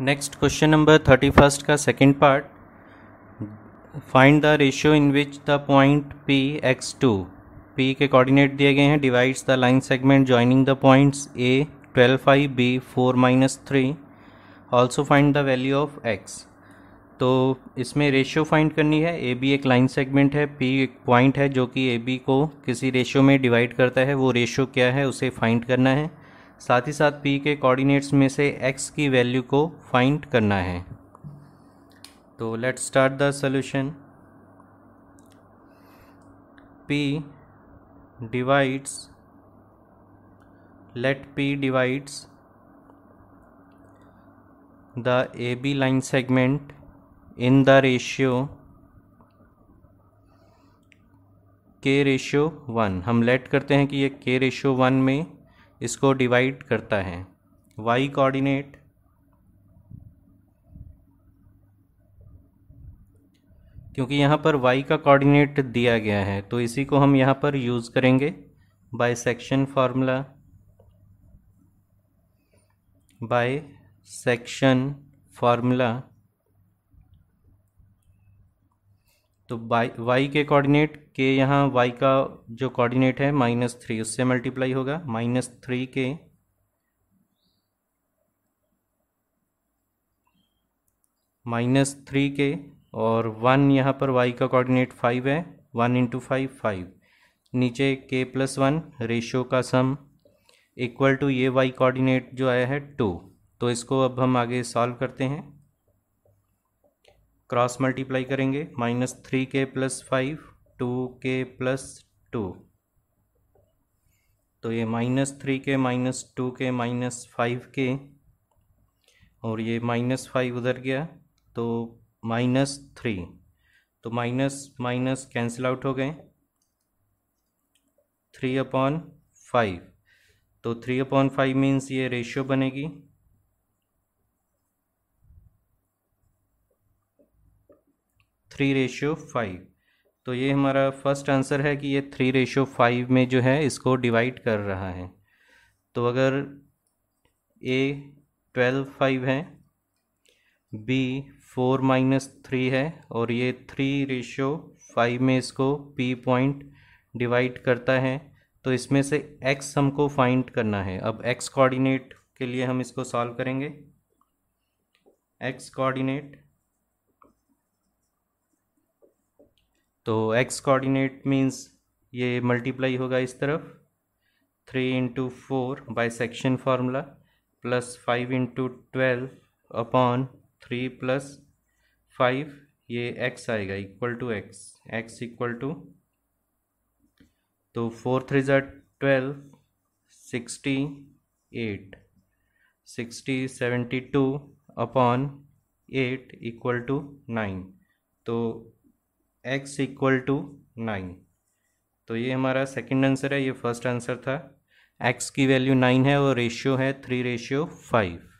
next question number thirty first का second part find the ratio in which the point P X two P के coordinate दिए गए हैं divides the line segment joining the points A twelve five B four minus three also find the value of X तो इसमें ratio find करनी है A B एक line segment है पी एक पॉइंट है जो कि ए बी को किसी रेशियो में डिवाइड करता है वो रेशियो क्या है उसे फाइंड करना है साथ ही साथ पी के कोऑर्डिनेट्स में से एक्स की वैल्यू को फाइंड करना है तो let start the solution P divides let P divides the A B line segment in the ratio K ratio one हम लेट करते हैं कि ये के रेशियो वन में इसको डिवाइड करता है वाई कोऑर्डिनेट क्योंकि यहाँ पर y का कोऑर्डिनेट दिया गया है तो इसी को हम यहाँ पर यूज़ करेंगे by section formula by section formula तो वाई वाई के कोऑर्डिनेट के यहाँ वाई का जो कोऑर्डिनेट है माइनस थ्री उससे मल्टीप्लाई होगा minus three K minus three K और वन यहाँ पर वाई का कोऑर्डिनेट फाइव है वन इंटू फाइव फाइव नीचे के प्लस वन रेशियो का सम इक्वल टू ये वाई कोऑर्डिनेट जो आया है टू तो इसको अब हम आगे सॉल्व करते हैं क्रॉस मल्टीप्लाई करेंगे minus three K plus five two K plus two तो ये minus three K minus two K minus five K और ये माइनस फाइव उधर गया तो माइनस थ्री तो माइनस माइनस कैंसिल आउट हो गए थ्री अपॉन फाइव तो थ्री अपॉन फाइव मीन्स ये रेशियो बनेगी थ्री रेशियो फाइव तो ये हमारा फर्स्ट आंसर है कि ये थ्री रेशियो फाइव में जो है इसको डिवाइड कर रहा है तो अगर ए ट्वेल्व फाइव है बी फोर माइनस थ्री है और ये थ्री रेशियो फाइव में इसको पी पॉइंट डिवाइड करता है तो इसमें से एक्स हमको फाइंड करना है अब एक्स कोऑर्डिनेट के लिए हम इसको सॉल्व करेंगे एक्स कोऑर्डिनेट तो एक्स कोऑर्डिनेट मीन्स ये मल्टीप्लाई होगा इस तरफ three into four by section formula plus five into twelve upon three plus five ये एक्स आएगा equal to X X equal to तो फोर थ्री ज़ा twelve sixty eight sixty seventy two upon eight equal to nine तो X equal to nine तो ये हमारा second answer है ये फर्स्ट आंसर था एक्स की वैल्यू नाइन है और रेशियो है थ्री रेशियो फाइव